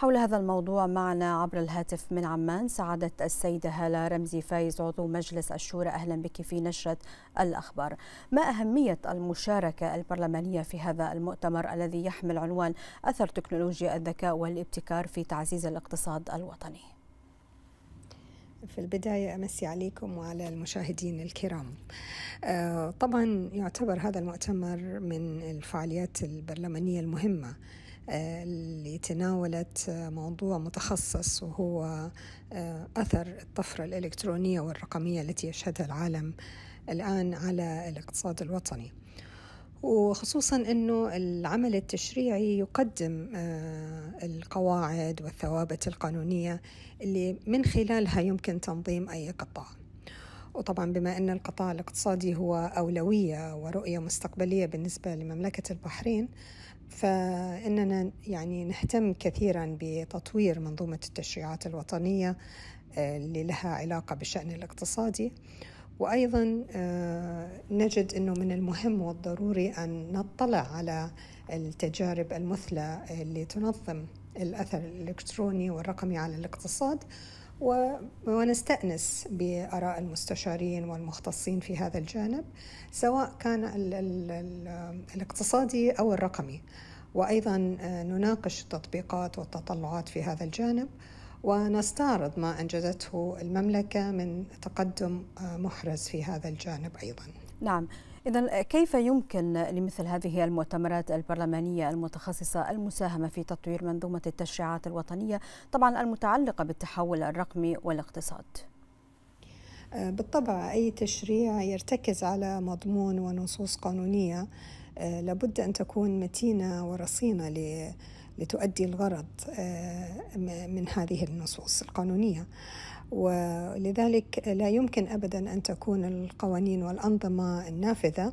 حول هذا الموضوع معنا عبر الهاتف من عمان سعادة السيدة هالة رمزي فايز عضو مجلس الشورى أهلا بك في نشرة الأخبار ما أهمية المشاركة البرلمانية في هذا المؤتمر الذي يحمل عنوان أثر تكنولوجيا الذكاء والابتكار في تعزيز الاقتصاد الوطني في البداية أمسي عليكم وعلى المشاهدين الكرام آه، طبعا يعتبر هذا المؤتمر من الفعاليات البرلمانية المهمة اللي تناولت موضوع متخصص وهو آه، أثر الطفرة الإلكترونية والرقمية التي يشهدها العالم الآن على الاقتصاد الوطني وخصوصا أنه العمل التشريعي يقدم آه، القواعد والثوابت القانونية اللي من خلالها يمكن تنظيم أي قطاع وطبعا بما أن القطاع الاقتصادي هو أولوية ورؤية مستقبلية بالنسبة لمملكة البحرين فإننا يعني نهتم كثيرا بتطوير منظومة التشريعات الوطنية آه، اللي لها علاقة بالشأن الاقتصادي وأيضا آه، نجد أنه من المهم والضروري أن نطلع على التجارب المثلى اللي تنظم الأثر الإلكتروني والرقمي على الاقتصاد ونستأنس بآراء المستشارين والمختصين في هذا الجانب سواء كان الـ الـ الـ الاقتصادي أو الرقمي وأيضا آه، نناقش التطبيقات والتطلعات في هذا الجانب ونستعرض ما أنجزته المملكة من تقدم آه، محرز في هذا الجانب أيضا نعم إذا كيف يمكن لمثل هذه المؤتمرات البرلمانية المتخصصة المساهمة في تطوير منظومة التشريعات الوطنية طبعا المتعلقة بالتحول الرقمي والاقتصاد؟ آه، بالطبع أي تشريع يرتكز على مضمون ونصوص قانونية آه، لابد أن تكون متينة ورصينة لتؤدي الغرض آه، من هذه النصوص القانونية ولذلك لا يمكن ابدا ان تكون القوانين والانظمه النافذه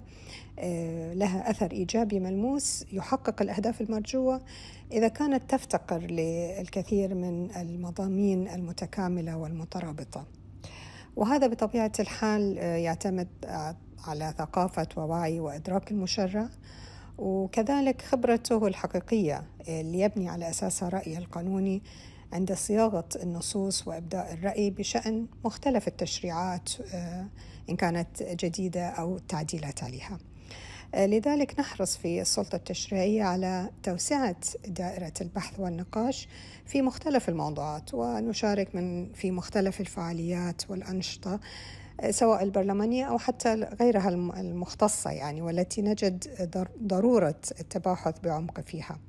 آه، لها اثر ايجابي ملموس يحقق الاهداف المرجوه اذا كانت تفتقر للكثير من المضامين المتكامله والمترابطه. وهذا بطبيعه الحال آه، يعتمد على ثقافه ووعي وادراك المشرع وكذلك خبرته الحقيقيه اللي آه، يبني على اساسها رايه القانوني عند صياغة النصوص وإبداء الرأي بشأن مختلف التشريعات آه، إن كانت جديدة أو تعديلات عليها. آه، لذلك نحرص في السلطة التشريعية على توسعة دائرة البحث والنقاش في مختلف الموضوعات ونشارك من في مختلف الفعاليات والأنشطة آه، سواء البرلمانية أو حتى غيرها المختصة يعني والتي نجد ضرورة التباحث بعمق فيها.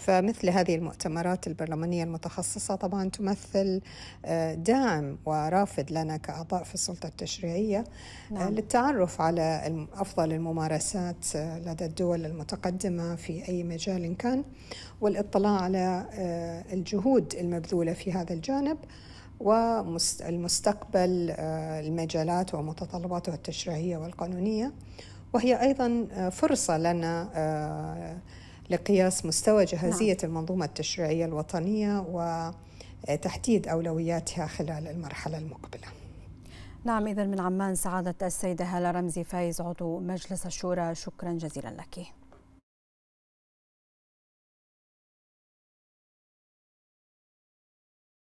فمثل هذه المؤتمرات البرلمانية المتخصصة طبعا تمثل آه، داعم ورافد لنا كأعضاء في السلطة التشريعية آه، نعم. للتعرف على أفضل الممارسات آه، لدى الدول المتقدمة في أي مجال كان والاطلاع على الجهود المبذولة في هذا الجانب والمستقبل المجالات ومتطلباتها التشريعية والقانونية وهي أيضا فرصة لنا لقياس مستوى جاهزية نعم. المنظومة التشريعية الوطنية وتحديد أولوياتها خلال المرحلة المقبلة نعم إذا من عمان سعادة السيدة هالة رمزي فايز عضو مجلس الشورى شكرا جزيلا لك